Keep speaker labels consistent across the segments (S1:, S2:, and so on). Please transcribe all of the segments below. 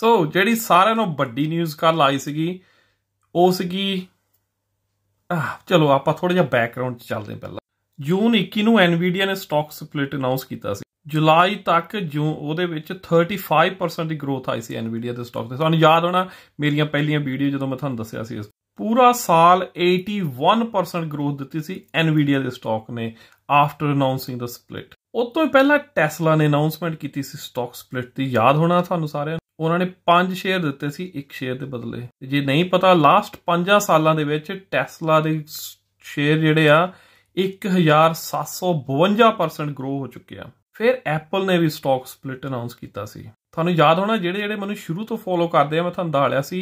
S1: ਸੋ ਜਿਹੜੀ ਸਾਰਿਆਂ ਨੂੰ ਵੱਡੀ ਨਿਊਜ਼ ਕੱਲ ਆਈ ਸੀਗੀ ਉਹ ਸੀਗੀ ਚਲੋ ਆਪਾਂ ਥੋੜਾ ਜਿਹਾ ਬੈਕਗ੍ਰਾਉਂਡ 'ਚ ਚੱਲਦੇ ਪਹਿਲਾਂ ਜੂਨ 21 ਨੂੰ ਐਨਵੀਡੀਆ ਨੇ ਸਟਾਕ ਸਪਲਿਟ ਅਨਾਉਂਸ ਕੀਤਾ ਸੀ ਜੁਲਾਈ ਤੱਕ ਜੂ ਉਹਦੇ ਵਿੱਚ 35% ਦੀ ਗਰੋਥ ਆਈ ਸੀ ਐਨਵੀਡੀਆ ਦੇ ਸਟਾਕ ਤੇ ਤੁਹਾਨੂੰ ਯਾਦ ਹੋਣਾ ਮੇਰੀਆਂ ਪਹਿਲੀਆਂ ਵੀਡੀਓ ਜਦੋਂ ਮੈਂ ਤੁਹਾਨੂੰ ਦੱਸਿਆ ਸੀ ਪੂਰਾ ਸਾਲ 81% ਗਰੋਥ ਦਿੱਤੀ ਸੀ ਐਨਵੀਡੀਆ ਦੇ ਸਟਾਕ ਨੇ ਆਫਟਰ ਅਨਾਉਂਸਿੰਗ ਦਾ ਸਪਲਿਟ ਉਸ ਤੋਂ ਪਹਿਲਾਂ ਟੈਸਲਾ ਨੇ ਅਨਾਉਂਸਮੈਂਟ ਕੀਤੀ ਸੀ ਸਟਾਕ ਸਪਲਿਟ ਦੀ ਯਾਦ ਹੋਣਾ ਤੁਹਾਨੂੰ ਸਾਰਿਆਂ ਉਹਨਾਂ ਨੇ 5 ਸ਼ੇਅਰ ਦਿੱਤੇ ਸੀ ਇੱਕ ਸ਼ੇਅਰ ਦੇ ਬਦਲੇ ਜੇ ਨਹੀਂ ਪਤਾ ਲਾਸਟ 5 ਸਾਲਾਂ ਦੇ ਵਿੱਚ ਟੈਸਲਾ ਦੇ ਸ਼ੇਅਰ ਜਿਹੜੇ ਆ 1752% ਗਰੋ ਹੋ ਚੁੱਕੇ ਆ ਫਿਰ ਐਪਲ ਨੇ ਵੀ ਸਟਾਕ ਸਪਲਿਟ ਅਨਾਉਂਸ ਕੀਤਾ ਸੀ ਤੁਹਾਨੂੰ ਯਾਦ ਹੋਣਾ ਜਿਹੜੇ ਜਿਹੜੇ ਮੈਨੂੰ ਸ਼ੁਰੂ ਤੋਂ ਫੋਲੋ ਕਰਦੇ ਆ ਮੈਂ ਤੁਹਾਨੂੰ ਦੱਲਿਆ ਸੀ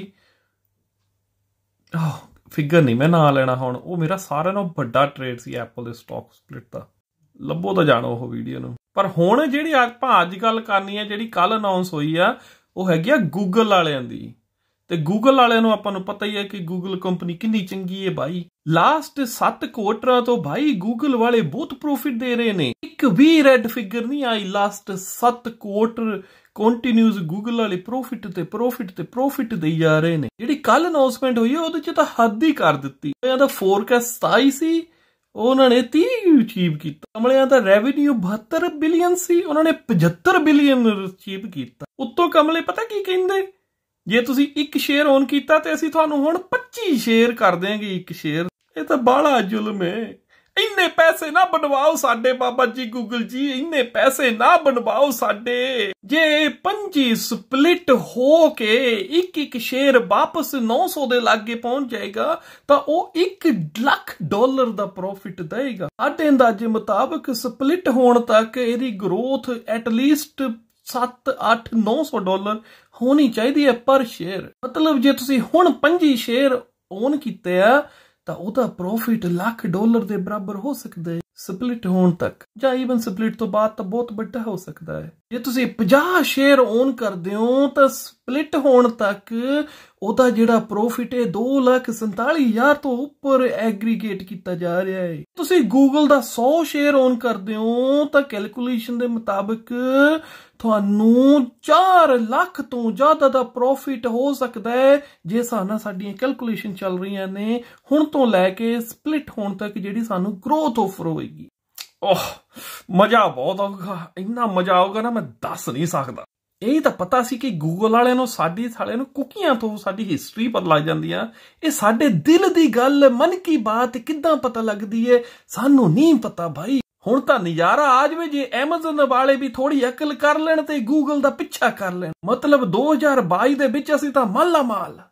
S1: ਆਹ ਫਿਗਰ ਨਹੀਂ ਮੈਂ ਨਾਂ ਲੈਣਾ ਹੁਣ ਉਹ ਮੇਰਾ ਸਾਰਿਆਂ ਨਾਲੋਂ ਵੱਡਾ ਟ੍ਰੇਡ ਸੀ ਐਪਲ ਦੇ ਸਟਾਕ ਸਪਲਿਟ ਦਾ ਲੱਭੋ ਤਾਂ ਜਾਣੋ ਉਹ ਵੀਡੀਓ ਨੂੰ ਪਰ ਹੁਣ ਜਿਹੜੀ ਆਪਾਂ ਅੱਜ ਗੱਲ ਕਰਨੀ ਆ ਜਿਹੜੀ ਕੱਲ ਅਨਾਉਂਸ ਹੋਈ ਆ ਉਹ ਹੈਗੀ ਆ ਗੂਗਲ ਵਾਲਿਆਂ ਦੀ ਤੇ ਗੂਗਲ ਵਾਲਿਆਂ ਨੂੰ ਆਪਾਂ ਨੂੰ ਪਤਾ ਹੀ ਹੈ ਕਿ ਗੂਗਲ ਕੰਪਨੀ ਕਿੰਨੀ ਚੰਗੀ ਹੈ ਭਾਈ ਲਾਸਟ 7 ਕੁਆਟਰਾਂ ਤੋਂ ਭਾਈ ਗੂਗਲ ਵਾਲੇ ਬਹੁਤ ਪ੍ਰੋਫਿਟ ਦੇ ਰਹੇ ਨੇ ਇੱਕ ਵੀ ਰੈੱਡ ਫਿਗਰ ਨਹੀਂ ਆਈ ਲਾਸਟ 7 ਕੁਆਟਰ ਕੰਟੀਨਿਊਸ ਗੂਗਲ ਵਾਲੇ ਪ੍ਰੋਫਿਟ ਤੇ ਪ੍ਰੋਫਿਟ ਤੇ ਪ੍ਰੋਫਿਟ ਦੇ ਜਾ ਰਹੇ ਨੇ ਜਿਹੜੀ ਕੱਲ ਅਨਾਉਂਸਮੈਂਟ ਹੋਈ ਹੈ ਉਹਦੇ ਚ ਤਾਂ ਹੱਦ ਹੀ ਕਰ ਦਿੱਤੀ ਇਹਦਾ ਫੋਰਕਾਸਟ 27 ਸੀ ਉਹਨਾਂ ਨੇ 30 ਅਚੀਵ ਕੀਤਾ ਕਮਲਿਆਂ ਦਾ ਰੈਵਨਿਊ 72 ਬਿਲੀਅਨ ਸੀ ਉਹਨਾਂ ਨੇ 75 ਬਿਲੀਅਨ ਅਚੀਵ ਕੀਤਾ ਉੱਤੋਂ ਕਮਲੇ ਪਤਾ ਕੀ ਕਹਿੰਦੇ ਜੇ ਤੁਸੀਂ ਇੱਕ ਸ਼ੇਅਰ ਓਨ ਕੀਤਾ ਤੇ ਅਸੀਂ ਤੁਹਾਨੂੰ ਹੁਣ 25 ਸ਼ੇਅਰ ਕਰ ਦੇਵਾਂਗੇ ਇੱਕ ਸ਼ੇਅਰ ਇਹ ਤਾਂ ਬਾਲਾ ਜ਼ੁਲਮ ਹੈ ਇੰਨੇ ਪੈਸੇ ਨਾ ਬਣਵਾਓ ਸਾਡੇ ਬਾਬਾ ਜੀ ਗੂਗਲ ਜੀ ਇੰਨੇ ਪੈਸੇ ਨਾ ਬਣਵਾਓ ਸਾਡੇ ਜੇ ਪੰਜੀ ਸਪਲਿਟ ਹੋ ਕੇ ਇੱਕ ਇੱਕ ਸ਼ੇਅਰ ਵਾਪਸ 900 ਦੇ ਲਾਗੇ ਪਹੁੰਚ ਜਾਏਗਾ ਤਾਂ ਉਹ 1 ਲੱਖ ਡਾਲਰ ਦਾ ਪ੍ਰੋਫਿਟ ਦੇਗਾ ਸਾਡੇ ਅੰਦਾਜ਼ੇ ਮੁਤਾਬਕ ਸਪਲਿਟ ਹੋਣ ਤੱਕ ਇਹਦੀ ਗਰੋਥ ਐਟ ਲੀਸਟ 7 8 900 ਡਾਲਰ ਹੋਣੀ ਚਾਹੀਦੀ ਹੈ ਪਰ ਸ਼ੇਅਰ ਮਤਲਬ ਜੇ ਤੁਸੀਂ ਹੁਣ 25 ਸ਼ੇਅਰ ਓਨ ਕੀਤੇ ਆ ਤਾਂ ਉਹਦਾ ਪ੍ਰੋਫਿਟ ਲੱਖ ਡਾਲਰ ਦੇ ਬਰਾਬਰ ਹੋ ਸਕਦਾ ਹੈ ਸਪਲਿਟ ਹੋਣ ਤੱਕ ਜਾਂ ਈਵਨ ਸਪਲਿਟ ਤੋਂ ਬਾਅਦ ਤਾਂ ਬਹੁਤ ਵੱਡਾ ਹੋ ਸਕਦਾ ਹੈ ਜੇ ਤੁਸੀਂ 50 ਸ਼ੇਅਰ ਓਨ ਕਰਦੇ ਹੋ ਤਾਂ ਸਪਲਿਟ ਹੋਣ ਤੱਕ ਉਹਦਾ ਜਿਹੜਾ ਪ੍ਰੋਫਿਟ ਹੈ 247000 ਤੋਂ ਉੱਪਰ ਐਗਰੀਗੇਟ ਕੀਤਾ ਜਾ ਰਿਹਾ ਹੈ ਤੁਸੀਂ Google ਦਾ 100 ਸ਼ੇਅਰ ਓਨ ਕਰਦੇ ਹੋ ਤਾਂ ਕੈਲਕੂਲੇਸ਼ਨ ਦੇ ਮੁਤਾਬਕ ਤੁਹਾਨੂੰ 4 ਲੱਖ ਤੋਂ ਜ਼ਿਆਦਾ ਦਾ ਪ੍ਰੋਫਿਟ ਹੋ ਸਕਦਾ ਹੈ ਜੇ ਸਾਨੂੰ ਸਾਡੀਆਂ ਕੈਲਕੂਲੇਸ਼ਨ ਚੱਲ ਰਹੀਆਂ ਨੇ ਹੁਣ ਤੋਂ ਲੈ ਕੇ ਸਪਲਿਟ ਹੋਣ ਤੱਕ ਜਿਹੜੀ ਸਾਨੂੰ ਗਰੋਥ ਆਫਰ ਹੋਏਗੀ ਓਹ ਮਜ਼ਾ ਬਹੁਤ ਆਊਗਾ ਇੰਨਾ ਮਜ਼ਾ ਆਊਗਾ ਨਾ ਮੈਂ ਦੱਸ ਨਹੀਂ ਸਕਦਾ ਇਹ ਤਾਂ ਪਤਾ ਸੀ ਕਿ ਗੂਗਲ ਵਾਲਿਆਂ ਨੂੰ ਸਾਡੀ ਥਾਲੇ ਨੂੰ ਕੁਕੀਆਂ ਤੋਂ ਸਾਡੀ ਹਿਸਟਰੀ ਪਤਾ ਲੱਗ ਜਾਂਦੀ ਆ ਇਹ ਸਾਡੇ ਦਿਲ ਦੀ ਗੱਲ ਮਨ ਕੀ ਬਾਤ ਕਿੱਦਾਂ ਪਤਾ ਲੱਗਦੀ ਏ ਸਾਨੂੰ ਨਹੀਂ ਪਤਾ ਭਾਈ ਹੁਣ ਤਾਂ ਨਜ਼ਾਰਾ ਆ ਜਵੇ ਜੇ ਐਮਾਜ਼ਨ ਵਾਲੇ ਵੀ ਥੋੜੀ ਅਕਲ ਕਰ ਲੈਣ ਤੇ ਗੂਗਲ ਦਾ ਪਿੱਛਾ ਕਰ ਲੈਣ ਮਤਲਬ 2022 ਦੇ ਵਿੱਚ ਅਸੀਂ ਤਾਂ ਮੱਲਾ ਮਾਲ